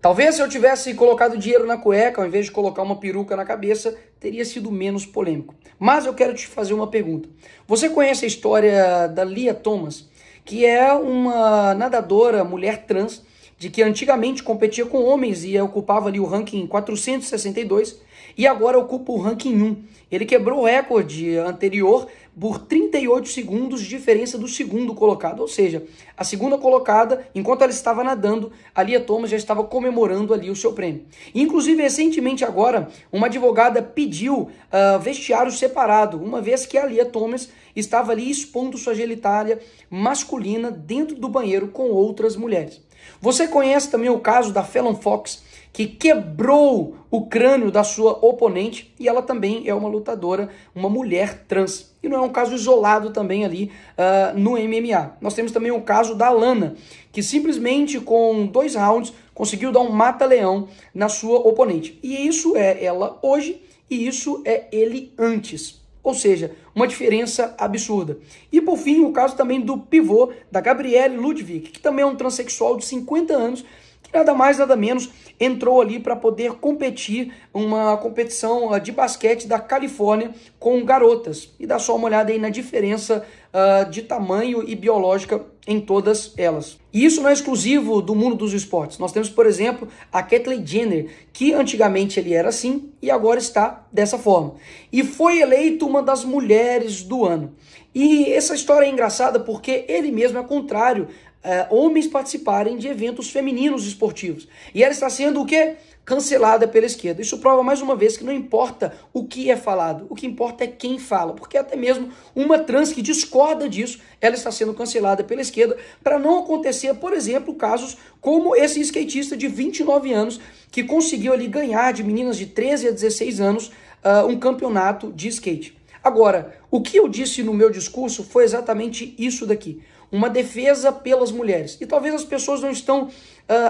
Talvez se eu tivesse colocado dinheiro na cueca, ao invés de colocar uma peruca na cabeça, teria sido menos polêmico. Mas eu quero te fazer uma pergunta. Você conhece a história da Lia Thomas, que é uma nadadora mulher trans de que antigamente competia com homens e ocupava ali o ranking 462 e agora ocupa o ranking 1. Ele quebrou o recorde anterior por 38 segundos de diferença do segundo colocado, ou seja, a segunda colocada, enquanto ela estava nadando, a Lia Thomas já estava comemorando ali o seu prêmio. Inclusive, recentemente agora, uma advogada pediu uh, vestiário separado, uma vez que a Lia Thomas estava ali expondo sua genitália masculina dentro do banheiro com outras mulheres. Você conhece também o caso da Fallon Fox, que quebrou o crânio da sua oponente e ela também é uma lutadora, uma mulher trans. E não é um caso isolado também ali uh, no MMA. Nós temos também o caso da Lana, que simplesmente com dois rounds conseguiu dar um mata-leão na sua oponente. E isso é ela hoje e isso é ele antes. Ou seja, uma diferença absurda. E por fim, o caso também do pivô da Gabriele Ludwig, que também é um transexual de 50 anos Nada mais, nada menos, entrou ali para poder competir uma competição ah, de basquete da Califórnia com garotas. E dá só uma olhada aí na diferença uh, de tamanho e biológica em todas elas. E isso não é exclusivo do mundo dos esportes. Nós temos, por exemplo, a Kathleen Jenner, que antigamente ele era assim e agora está dessa forma. E foi eleito uma das mulheres do ano. E essa história é engraçada porque ele mesmo é contrário é, homens participarem de eventos femininos esportivos. E ela está sendo o quê? Cancelada pela esquerda. Isso prova mais uma vez que não importa o que é falado, o que importa é quem fala, porque até mesmo uma trans que discorda disso, ela está sendo cancelada pela esquerda para não acontecer, por exemplo, casos como esse skatista de 29 anos que conseguiu ali ganhar de meninas de 13 a 16 anos uh, um campeonato de skate. Agora, o que eu disse no meu discurso foi exatamente isso daqui uma defesa pelas mulheres. E talvez as pessoas não estão uh,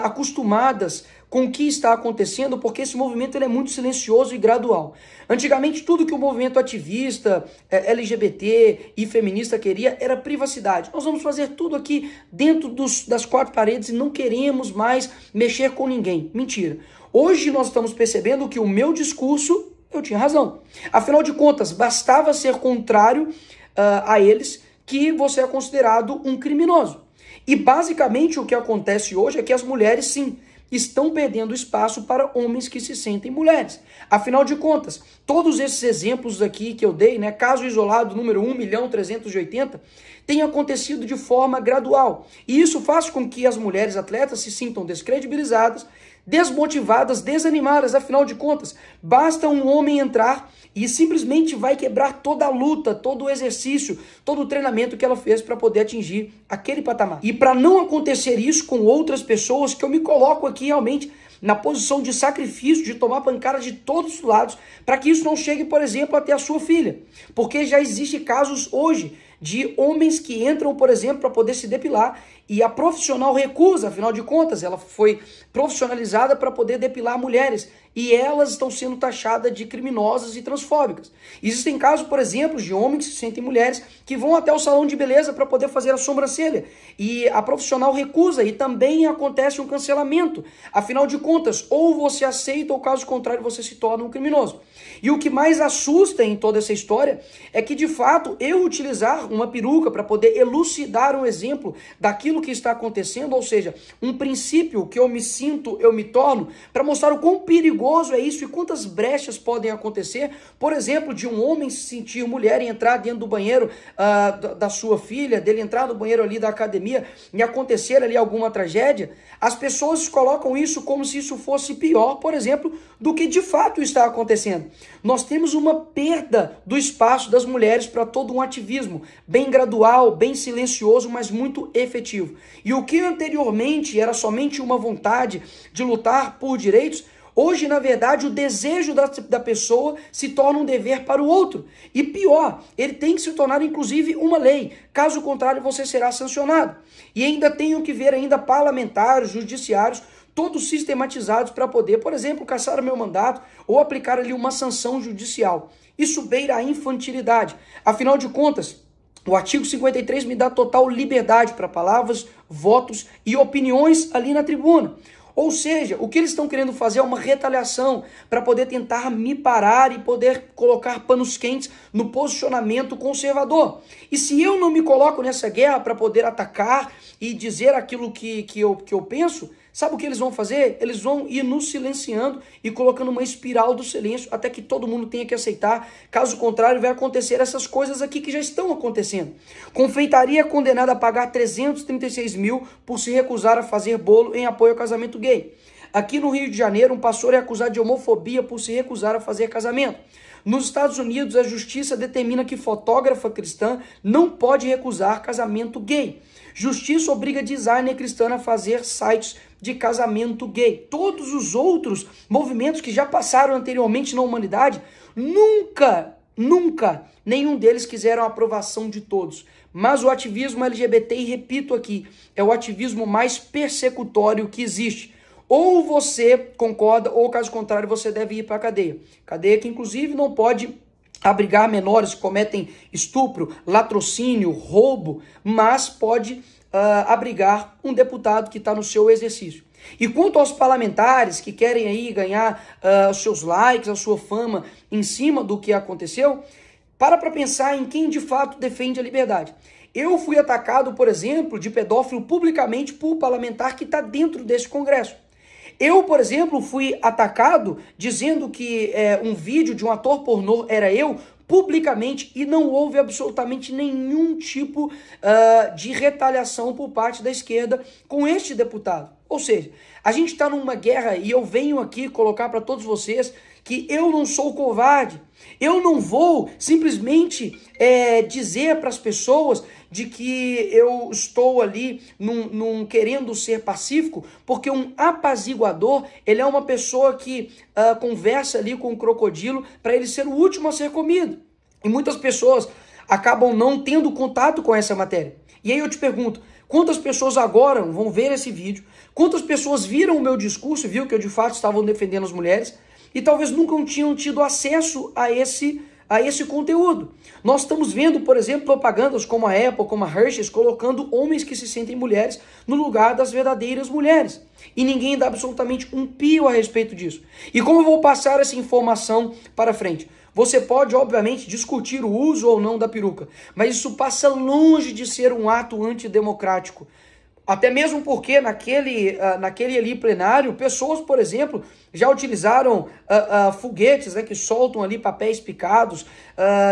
acostumadas com o que está acontecendo, porque esse movimento ele é muito silencioso e gradual. Antigamente, tudo que o movimento ativista, eh, LGBT e feminista queria era privacidade. Nós vamos fazer tudo aqui dentro dos, das quatro paredes e não queremos mais mexer com ninguém. Mentira. Hoje nós estamos percebendo que o meu discurso, eu tinha razão. Afinal de contas, bastava ser contrário uh, a eles que você é considerado um criminoso. E basicamente o que acontece hoje é que as mulheres, sim, estão perdendo espaço para homens que se sentem mulheres. Afinal de contas, todos esses exemplos aqui que eu dei, né, caso isolado número 1 milhão 380, tem acontecido de forma gradual. E isso faz com que as mulheres atletas se sintam descredibilizadas, desmotivadas, desanimadas. Afinal de contas, basta um homem entrar e simplesmente vai quebrar toda a luta, todo o exercício, todo o treinamento que ela fez para poder atingir aquele patamar. E para não acontecer isso com outras pessoas, que eu me coloco aqui realmente na posição de sacrifício, de tomar pancada de todos os lados, para que isso não chegue, por exemplo, até a sua filha. Porque já existem casos hoje de homens que entram, por exemplo, para poder se depilar e a profissional recusa, afinal de contas, ela foi profissionalizada para poder depilar mulheres. E elas estão sendo taxadas de criminosas e transfóbicas. Existem casos, por exemplo, de homens que se sentem mulheres que vão até o salão de beleza para poder fazer a sobrancelha. E a profissional recusa e também acontece um cancelamento. Afinal de contas, ou você aceita, ou caso contrário, você se torna um criminoso. E o que mais assusta em toda essa história é que, de fato, eu utilizar uma peruca para poder elucidar um exemplo daquilo aquilo que está acontecendo, ou seja, um princípio que eu me sinto, eu me torno, para mostrar o quão perigoso é isso e quantas brechas podem acontecer, por exemplo, de um homem se sentir mulher e entrar dentro do banheiro ah, da sua filha, dele entrar no banheiro ali da academia e acontecer ali alguma tragédia, as pessoas colocam isso como se isso fosse pior, por exemplo, do que de fato está acontecendo. Nós temos uma perda do espaço das mulheres para todo um ativismo bem gradual, bem silencioso, mas muito efetivo. E o que anteriormente era somente uma vontade de lutar por direitos, Hoje, na verdade, o desejo da, da pessoa se torna um dever para o outro. E pior, ele tem que se tornar, inclusive, uma lei. Caso contrário, você será sancionado. E ainda tenho que ver ainda parlamentares, judiciários, todos sistematizados para poder, por exemplo, caçar o meu mandato ou aplicar ali uma sanção judicial. Isso beira a infantilidade. Afinal de contas, o artigo 53 me dá total liberdade para palavras, votos e opiniões ali na tribuna. Ou seja, o que eles estão querendo fazer é uma retaliação para poder tentar me parar e poder colocar panos quentes no posicionamento conservador. E se eu não me coloco nessa guerra para poder atacar e dizer aquilo que, que, eu, que eu penso, Sabe o que eles vão fazer? Eles vão ir nos silenciando e colocando uma espiral do silêncio até que todo mundo tenha que aceitar. Caso contrário, vai acontecer essas coisas aqui que já estão acontecendo. Confeitaria condenada a pagar 336 mil por se recusar a fazer bolo em apoio ao casamento gay. Aqui no Rio de Janeiro, um pastor é acusado de homofobia por se recusar a fazer casamento. Nos Estados Unidos, a justiça determina que fotógrafa cristã não pode recusar casamento gay. Justiça obriga designer cristã a fazer sites de casamento gay. Todos os outros movimentos que já passaram anteriormente na humanidade, nunca, nunca, nenhum deles quiseram a aprovação de todos. Mas o ativismo LGBT, e repito aqui, é o ativismo mais persecutório que existe. Ou você concorda, ou caso contrário, você deve ir para a cadeia. Cadeia que, inclusive, não pode abrigar menores que cometem estupro, latrocínio, roubo, mas pode uh, abrigar um deputado que está no seu exercício. E quanto aos parlamentares que querem aí ganhar uh, os seus likes, a sua fama em cima do que aconteceu, para para pensar em quem de fato defende a liberdade. Eu fui atacado, por exemplo, de pedófilo publicamente por parlamentar que está dentro desse Congresso. Eu, por exemplo, fui atacado dizendo que é, um vídeo de um ator pornô era eu publicamente e não houve absolutamente nenhum tipo uh, de retaliação por parte da esquerda com este deputado. Ou seja, a gente está numa guerra e eu venho aqui colocar para todos vocês que eu não sou covarde. Eu não vou simplesmente é, dizer para as pessoas de que eu estou ali num, num querendo ser pacífico, porque um apaziguador, ele é uma pessoa que uh, conversa ali com o crocodilo para ele ser o último a ser comido. E muitas pessoas acabam não tendo contato com essa matéria. E aí eu te pergunto, quantas pessoas agora vão ver esse vídeo? Quantas pessoas viram o meu discurso, viu que eu de fato estava defendendo as mulheres e talvez nunca tinham tido acesso a esse a esse conteúdo. Nós estamos vendo, por exemplo, propagandas como a Apple, como a Hershey's, colocando homens que se sentem mulheres no lugar das verdadeiras mulheres. E ninguém dá absolutamente um pio a respeito disso. E como eu vou passar essa informação para frente? Você pode, obviamente, discutir o uso ou não da peruca, mas isso passa longe de ser um ato antidemocrático. Até mesmo porque naquele, uh, naquele ali plenário, pessoas, por exemplo, já utilizaram uh, uh, foguetes né, que soltam ali papéis picados,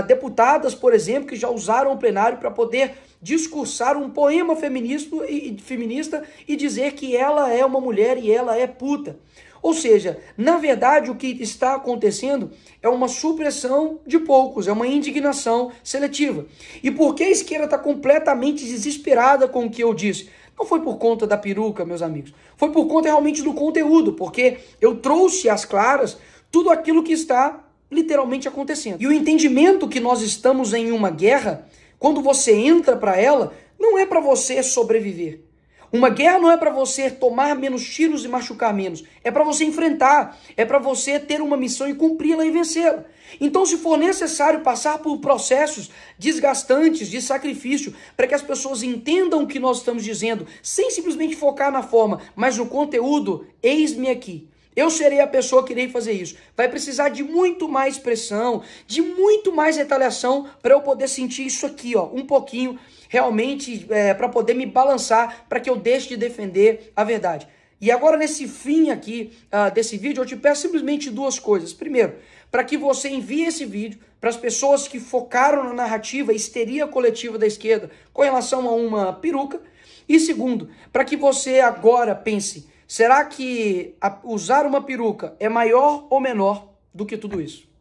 deputadas, por exemplo, que já usaram o plenário para poder discursar um poema feminista e, feminista e dizer que ela é uma mulher e ela é puta. Ou seja, na verdade, o que está acontecendo é uma supressão de poucos, é uma indignação seletiva. E por que a esquerda está completamente desesperada com o que eu disse? Não foi por conta da peruca, meus amigos. Foi por conta realmente do conteúdo, porque eu trouxe às claras tudo aquilo que está literalmente acontecendo. E o entendimento que nós estamos em uma guerra, quando você entra para ela, não é para você sobreviver. Uma guerra não é para você tomar menos tiros e machucar menos. É para você enfrentar. É para você ter uma missão e cumpri-la e vencê-la. Então, se for necessário passar por processos desgastantes de sacrifício para que as pessoas entendam o que nós estamos dizendo, sem simplesmente focar na forma, mas no conteúdo, eis-me aqui. Eu serei a pessoa que irei fazer isso. Vai precisar de muito mais pressão, de muito mais retaliação para eu poder sentir isso aqui, ó, um pouquinho realmente é, para poder me balançar, para que eu deixe de defender a verdade. E agora, nesse fim aqui uh, desse vídeo, eu te peço simplesmente duas coisas. Primeiro, para que você envie esse vídeo para as pessoas que focaram na narrativa histeria coletiva da esquerda com relação a uma peruca. E segundo, para que você agora pense Será que usar uma peruca é maior ou menor do que tudo isso?